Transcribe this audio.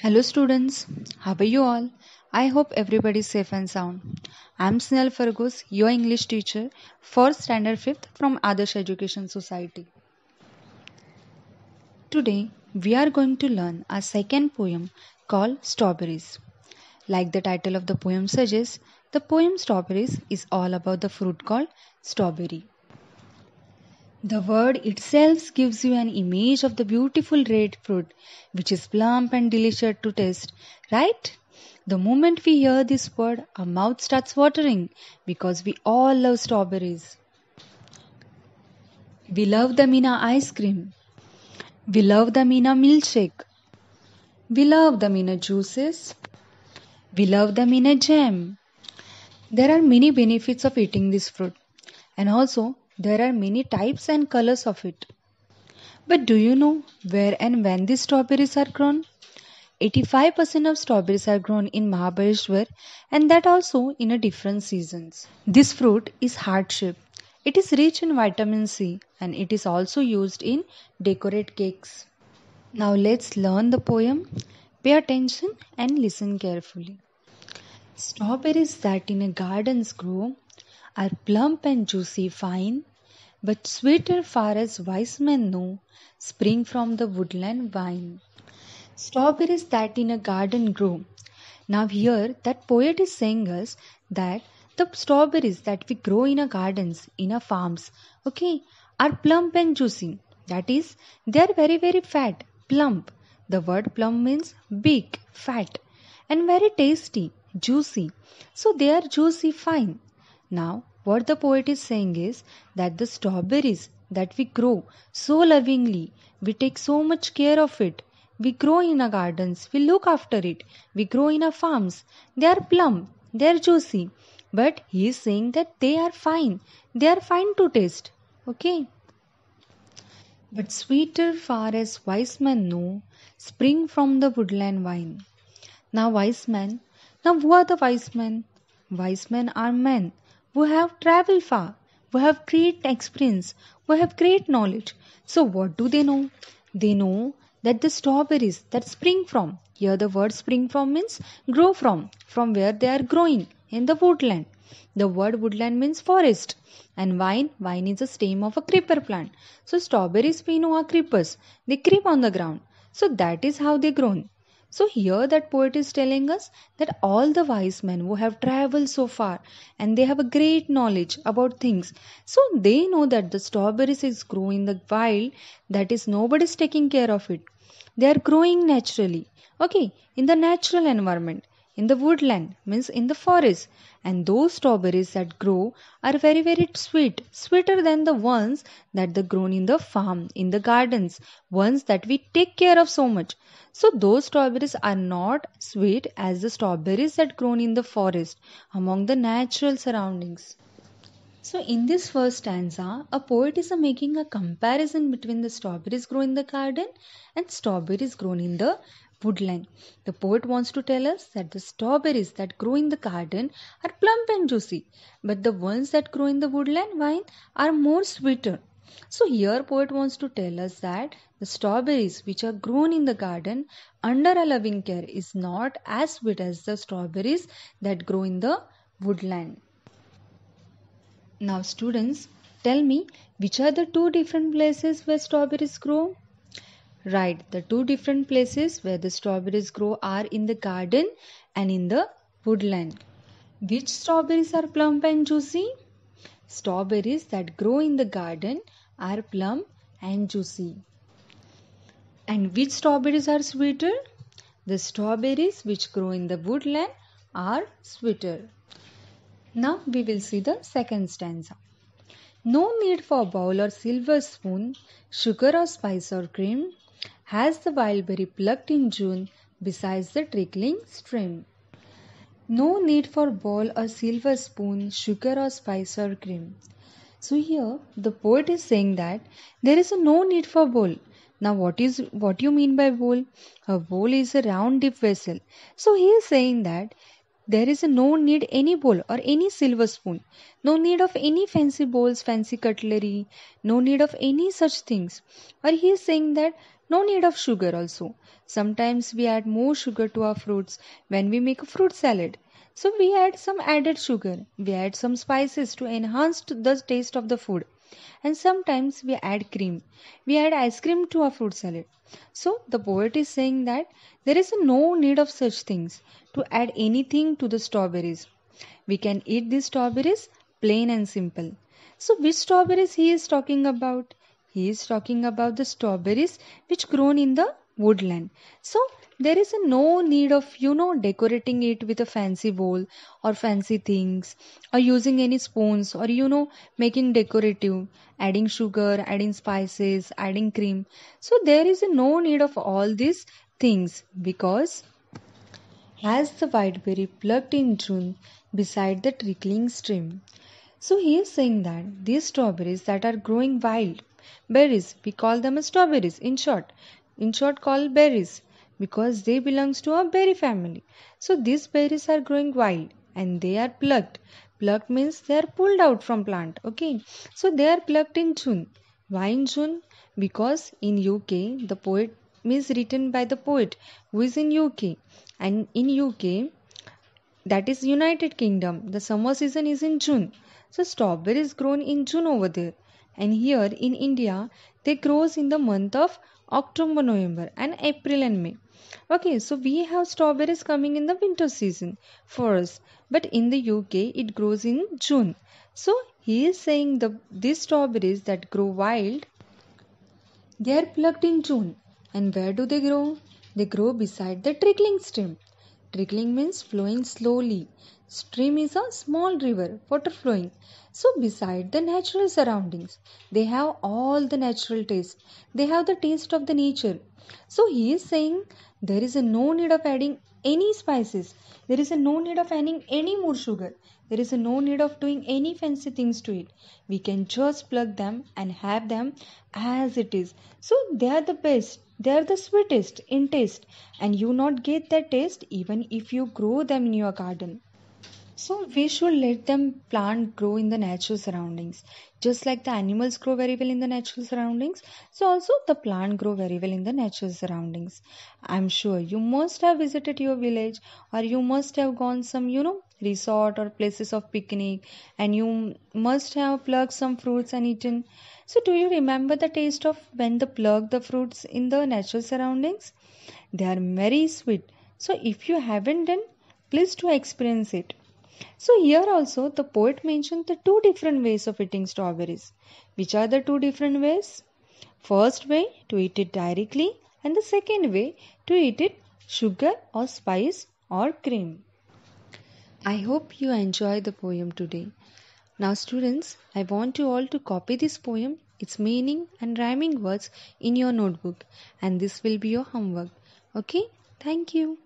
Hello students, how are you all? I hope everybody is safe and sound. I am Snell Fergus, your English teacher, 4th standard 5th from Adarsh Education Society. Today we are going to learn a second poem called Strawberries. Like the title of the poem suggests, the poem Strawberries is all about the fruit called strawberry. The word itself gives you an image of the beautiful red fruit, which is plump and delicious to taste, right? The moment we hear this word, our mouth starts watering because we all love strawberries. We love them in our ice cream. We love them in our milkshake. We love them in our juices. We love them in our jam. There are many benefits of eating this fruit. And also, there are many types and colors of it. But do you know where and when these strawberries are grown? 85% of strawberries are grown in Mahabaleshwar and that also in a different seasons. This fruit is heart shaped. It is rich in vitamin C and it is also used in decorate cakes. Now let's learn the poem. Pay attention and listen carefully. Strawberries that in a gardens grow are plump and juicy fine, but sweeter far as wise men know, spring from the woodland vine. Strawberries that in a garden grow. Now, here that poet is saying us that the strawberries that we grow in our gardens, in our farms, okay, are plump and juicy. That is, they are very, very fat, plump. The word plump means big, fat, and very tasty, juicy. So, they are juicy, fine. Now, what the poet is saying is that the strawberries that we grow so lovingly, we take so much care of it. We grow in our gardens, we look after it, we grow in our farms. They are plump, they are juicy. But he is saying that they are fine, they are fine to taste. Okay? But sweeter far as wise men know, spring from the woodland vine. Now, wise men, now who are the wise men? Wise men are men who have traveled far, who have great experience, who have great knowledge. So, what do they know? They know that the strawberries that spring from, here the word spring from means grow from, from where they are growing in the woodland. The word woodland means forest. And vine, vine is the stem of a creeper plant. So, strawberries we know are creepers, they creep on the ground. So, that is how they grow. So, here that poet is telling us that all the wise men who have traveled so far and they have a great knowledge about things. So, they know that the strawberries is growing in the wild, that is, nobody is taking care of it. They are growing naturally, okay, in the natural environment in the woodland means in the forest and those strawberries that grow are very very sweet sweeter than the ones that are grown in the farm in the gardens ones that we take care of so much so those strawberries are not sweet as the strawberries that grown in the forest among the natural surroundings so, in this first stanza, a poet is making a comparison between the strawberries grown in the garden and strawberries grown in the woodland. The poet wants to tell us that the strawberries that grow in the garden are plump and juicy, but the ones that grow in the woodland vine are more sweeter. So here poet wants to tell us that the strawberries which are grown in the garden under a loving care is not as sweet as the strawberries that grow in the woodland. Now students, tell me which are the two different places where strawberries grow? Right, the two different places where the strawberries grow are in the garden and in the woodland. Which strawberries are plump and juicy? Strawberries that grow in the garden are plump and juicy. And which strawberries are sweeter? The strawberries which grow in the woodland are sweeter. Now we will see the second stanza. No need for bowl or silver spoon, sugar or spice or cream, has the wild berry plucked in June besides the trickling stream. No need for bowl or silver spoon, sugar or spice or cream. So here the poet is saying that there is no need for bowl. Now what is what you mean by bowl? A bowl is a round deep vessel. So he is saying that there is no need any bowl or any silver spoon, no need of any fancy bowls, fancy cutlery, no need of any such things. Or he is saying that no need of sugar also. Sometimes we add more sugar to our fruits when we make a fruit salad. So we add some added sugar, we add some spices to enhance the taste of the food and sometimes we add cream. We add ice cream to our fruit salad. So the poet is saying that there is no need of such things to add anything to the strawberries. We can eat these strawberries plain and simple. So which strawberries he is talking about? He is talking about the strawberries which grown in the woodland so there is a no need of you know decorating it with a fancy bowl or fancy things or using any spoons or you know making decorative adding sugar adding spices adding cream so there is a no need of all these things because as the whiteberry plucked in June beside the trickling stream. So he is saying that these strawberries that are growing wild berries, we call them strawberries in short, in short called berries because they belongs to a berry family. So these berries are growing wild and they are plucked. Plucked means they are pulled out from plant. Okay. So they are plucked in June. Why in June? Because in UK the poet is written by the poet who is in UK and in UK that is United Kingdom the summer season is in June. So strawberry is grown in June over there and here in India they grows in the month of October, November, and April and May. Okay, so we have strawberries coming in the winter season for us, but in the UK it grows in June. So he is saying the these strawberries that grow wild, they are plucked in June, and where do they grow? They grow beside the trickling stream. Trickling means flowing slowly. Stream is a small river, water flowing. So, beside the natural surroundings, they have all the natural taste. They have the taste of the nature. So, he is saying there is a no need of adding any spices. There is a no need of adding any more sugar. There is a no need of doing any fancy things to it. We can just plug them and have them as it is. So, they are the best. They are the sweetest in taste and you not get that taste even if you grow them in your garden. So we should let them plant grow in the natural surroundings. Just like the animals grow very well in the natural surroundings, so also the plant grow very well in the natural surroundings. I'm sure you must have visited your village or you must have gone some, you know, resort or places of picnic and you must have plucked some fruits and eaten so do you remember the taste of when they pluck the fruits in the natural surroundings they are very sweet so if you haven't then please to experience it so here also the poet mentioned the two different ways of eating strawberries which are the two different ways first way to eat it directly and the second way to eat it sugar or spice or cream I hope you enjoy the poem today. Now, students, I want you all to copy this poem, its meaning and rhyming words in your notebook, and this will be your homework. Okay, thank you.